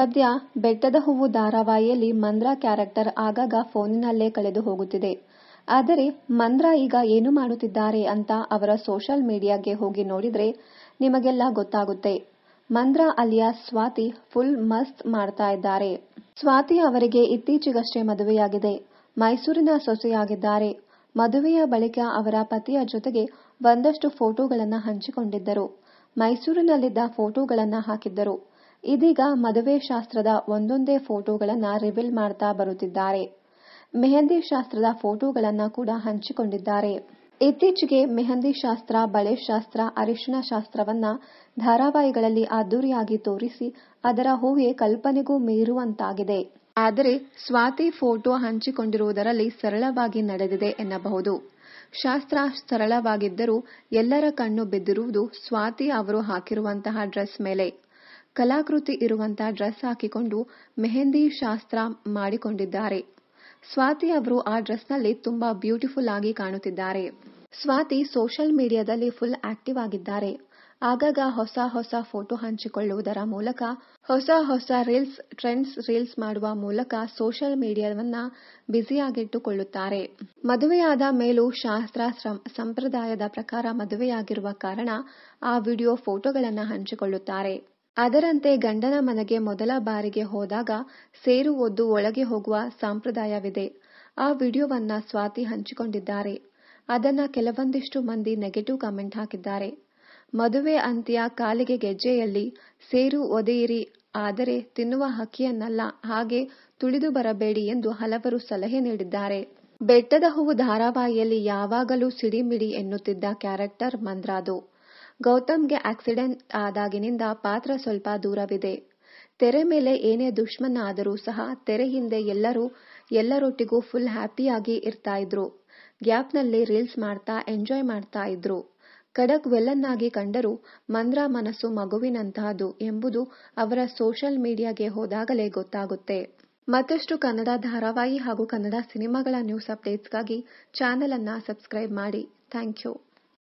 ಸದ್ಯ ಬೆಟ್ಟದ ಹೂವು ಧಾರಾವಾಹಿಯಲ್ಲಿ ಮಂದ್ರಾ ಕ್ಯಾರೆಕ್ಟರ್ ಆಗಾಗ ಫೋನಿನಲ್ಲೇ ಕಳೆದು ಹೋಗುತ್ತಿದೆ ಆದರೆ ಮಂದ್ರಾ ಈಗ ಏನು ಮಾಡುತ್ತಿದ್ದಾರೆ ಅಂತ ಅವರ ಸೋಷಿಯಲ್ ಮೀಡಿಯಾಗೆ ಹೋಗಿ ನೋಡಿದ್ರೆ ನಿಮಗೆಲ್ಲ ಗೊತ್ತಾಗುತ್ತೆ ಮಂದ್ರಾ ಅಲಿಯಾ ಸ್ವಾತಿ ಫುಲ್ ಮಸ್ತ್ ಮಾಡ್ತಾ ಇದ್ದಾರೆ ಸ್ವಾತಿ ಅವರಿಗೆ ಇತ್ತೀಚೆಗಷ್ಟೇ ಮದುವೆಯಾಗಿದೆ ಮೈಸೂರಿನ ಸೊಸೆಯಾಗಿದ್ದಾರೆ ಮದುವೆಯ ಬಳಿಕ ಅವರ ಪತಿಯ ಜೊತೆಗೆ ಒಂದಷ್ಟು ಫೋಟೋಗಳನ್ನು ಹಂಚಿಕೊಂಡಿದ್ದರು ಮೈಸೂರಿನಲ್ಲಿದ್ದ ಫೋಟೋಗಳನ್ನು ಹಾಕಿದ್ದರು ಇದೀಗ ಮದುವೆ ಶಾಸ್ತ್ರದ ಒಂದೊಂದೇ ಫೋಟೋಗಳನ್ನ ರಿವೀಲ್ ಮಾಡ್ತಾ ಬರುತ್ತಿದ್ದಾರೆ ಮೆಹಂದಿ ಶಾಸ್ತ್ರದ ಫೋಟೋಗಳನ್ನ ಕೂಡ ಹಂಚಿಕೊಂಡಿದ್ದಾರೆ ಇತ್ತೀಚೆಗೆ ಮೆಹಂದಿ ಶಾಸ್ತ್ರ ಬಳೆ ಶಾಸ್ತ್ರ ಅರಿಶಿನ ಶಾಸ್ತ್ರವನ್ನ ಧಾರಾವಾಹಿಗಳಲ್ಲಿ ಅದ್ದೂರಿಯಾಗಿ ತೋರಿಸಿ ಅದರ ಹೂವೆ ಕಲ್ಪನೆಗೂ ಮೀರುವಂತಾಗಿದೆ ಆದರೆ ಸ್ವಾತಿ ಫೋಟೋ ಹಂಚಿಕೊಂಡಿರುವುದರಲ್ಲಿ ಸರಳವಾಗಿ ನಡೆದಿದೆ ಎನ್ನಬಹುದು ಶಾಸ್ತ್ರ ಸರಳವಾಗಿದ್ದರೂ ಎಲ್ಲರ ಕಣ್ಣು ಬಿದ್ದಿರುವುದು ಸ್ವಾತಿ ಅವರು ಹಾಕಿರುವಂತಹ ಡ್ರೆಸ್ ಮೇಲೆ ಕಲಾಕೃತಿ ಇರುವಂತಹ ಡ್ರೆಸ್ ಹಾಕಿಕೊಂಡು ಮೆಹಂದಿ ಶಾಸ್ತ್ರ ಮಾಡಿಕೊಂಡಿದ್ದಾರೆ ಸ್ವಾತಿ ಅವರು ಆ ಡ್ರೆಸ್ನಲ್ಲಿ ತುಂಬಾ ಬ್ಯೂಟಿಫುಲ್ ಆಗಿ ಕಾಣುತ್ತಿದ್ದಾರೆ ಸ್ವಾತಿ ಸೋಷಿಯಲ್ ಮೀಡಿಯಾದಲ್ಲಿ ಫುಲ್ ಆಕ್ಟಿವ್ ಆಗಿದ್ದಾರೆ ಆಗಾಗ ಹೊಸ ಹೊಸ ಫೋಟೋ ಹಂಚಿಕೊಳ್ಳುವುದರ ಮೂಲಕ ಹೊಸ ಹೊಸ ರೀಲ್ಸ್ ಟ್ರೆಂಡ್ಸ್ ರೀಲ್ಸ್ ಮಾಡುವ ಮೂಲಕ ಸೋಷಿಯಲ್ ಮೀಡಿಯಾವನ್ನ ಬ್ಯುಸಿಯಾಗಿಟ್ಟುಕೊಳ್ಳುತ್ತಾರೆ ಮದುವೆಯಾದ ಮೇಲೂ ಶಾಸ್ತ್ರ ಸಂಪ್ರದಾಯದ ಪ್ರಕಾರ ಮದುವೆಯಾಗಿರುವ ಕಾರಣ ಆ ವಿಡಿಯೋ ಫೋಟೋಗಳನ್ನು ಹಂಚಿಕೊಳ್ಳುತ್ತಾರೆ ಅದರಂತೆ ಗಂಡನ ಮನೆಗೆ ಮೊದಲ ಬಾರಿಗೆ ಹೋದಾಗ ಸೇರು ಒದ್ದು ಒಳಗೆ ಹೋಗುವ ಸಂಪ್ರದಾಯವಿದೆ ಆ ವಿಡಿಯೋವನ್ನ ಸ್ವಾತಿ ಹಂಚಿಕೊಂಡಿದ್ದಾರೆ ಅದನ್ನ ಕೆಲವೊಂದಿಷ್ಟು ಮಂದಿ ನೆಗೆಟಿವ್ ಕಮೆಂಟ್ ಹಾಕಿದ್ದಾರೆ ಮದುವೆ ಅಂತ್ಯ ಕಾಲಿಗೆ ಗೆಜ್ಜೆಯಲ್ಲಿ ಸೇರು ಒದೆಯಿರಿ ಆದರೆ ತಿನ್ನುವ ಹಕ್ಕಿಯನ್ನಲ್ಲ ಹಾಗೆ ತುಳಿದು ಬರಬೇಡಿ ಎಂದು ಹಲವರು ಸಲಹೆ ನೀಡಿದ್ದಾರೆ ಬೆಟ್ಟದ ಹೂವು ಧಾರಾವಾಹಿಯಲ್ಲಿ ಯಾವಾಗಲೂ ಸಿಡಿಮಿಡಿ ಎನ್ನುತ್ತಿದ್ದ ಕ್ಯಾರೆಕ್ಟರ್ ಮಂದ್ರಾದು ಗೌತಮ್ಗೆ ಆಕ್ಸಿಡೆಂಟ್ ಆದಾಗಿನಿಂದ ಪಾತ್ರ ಸ್ವಲ್ಪ ದೂರವಿದೆ ತೆರೆ ಮೇಲೆ ಏನೇ ದುಶ್ಮನ್ ಆದರೂ ಸಹ ತೆರೆ ಹಿಂದೆ ಎಲ್ಲರೂ ಎಲ್ಲರೊಟ್ಟಿಗೂ ಫುಲ್ ಹ್ಯಾಪಿಯಾಗಿ ಇರ್ತಾ ಇದ್ರು ಗ್ಯಾಪ್ನಲ್ಲಿ ರೀಲ್ಸ್ ಮಾಡ್ತಾ ಎಂಜಾಯ್ ಮಾಡ್ತಾ ಇದ್ರು ಖಡಕ್ ವೆಲ್ಲನ್ನಾಗಿ ಕಂಡರೂ ಮಂದ್ರ ಮನಸ್ಸು ಮಗುವಿನಂತಹದು ಎಂಬುದು ಅವರ ಸೋಷಿಯಲ್ ಮೀಡಿಯಾಗೆ ಹೋದಾಗಲೇ ಗೊತ್ತಾಗುತ್ತೆ ಮತ್ತಷ್ಟು ಕನ್ನಡ ಧಾರಾವಾಹಿ ಹಾಗೂ ಕನ್ನಡ ಸಿನಿಮಾಗಳ ನ್ಯೂಸ್ ಅಪ್ಡೇಟ್ಸ್ಗಾಗಿ ಚಾನೆಲ್ ಅನ್ನ ಸಬ್ಸ್ಕ್ರೈಬ್ ಮಾಡಿ ಥ್ಯಾಂಕ್ ಯು